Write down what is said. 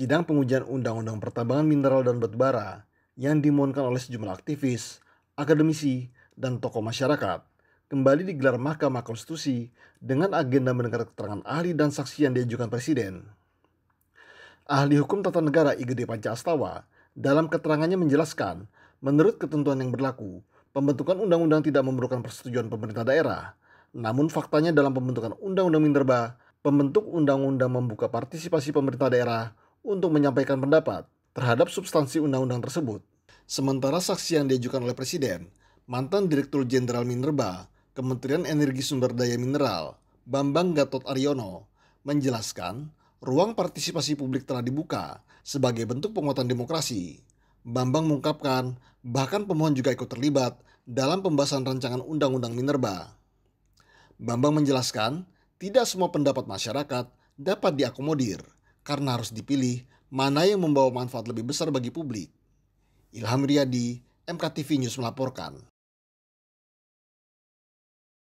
Sidang pengujian Undang-Undang Pertambangan Mineral dan Batubara yang dimohonkan oleh sejumlah aktivis, akademisi, dan tokoh masyarakat kembali digelar Mahkamah Konstitusi dengan agenda mendengar keterangan ahli dan saksi yang diajukan Presiden. Ahli Hukum Tata Negara IGD Panca Astawa dalam keterangannya menjelaskan, menurut ketentuan yang berlaku, pembentukan undang-undang tidak memerlukan persetujuan pemerintah daerah. Namun faktanya dalam pembentukan undang-undang Minerba, pembentuk undang-undang membuka partisipasi pemerintah daerah untuk menyampaikan pendapat terhadap substansi undang-undang tersebut. Sementara saksi yang diajukan oleh Presiden, mantan Direktur Jenderal Minerba, Kementerian Energi Sumber Daya Mineral, Bambang Gatot Aryono, menjelaskan ruang partisipasi publik telah dibuka sebagai bentuk penguatan demokrasi. Bambang mengungkapkan bahkan pemohon juga ikut terlibat dalam pembahasan rancangan Undang-Undang Minerba. Bambang menjelaskan, tidak semua pendapat masyarakat dapat diakomodir – karena harus dipilih mana yang membawa manfaat lebih besar bagi publik. Ilham Riyadi, MKTV News melaporkan.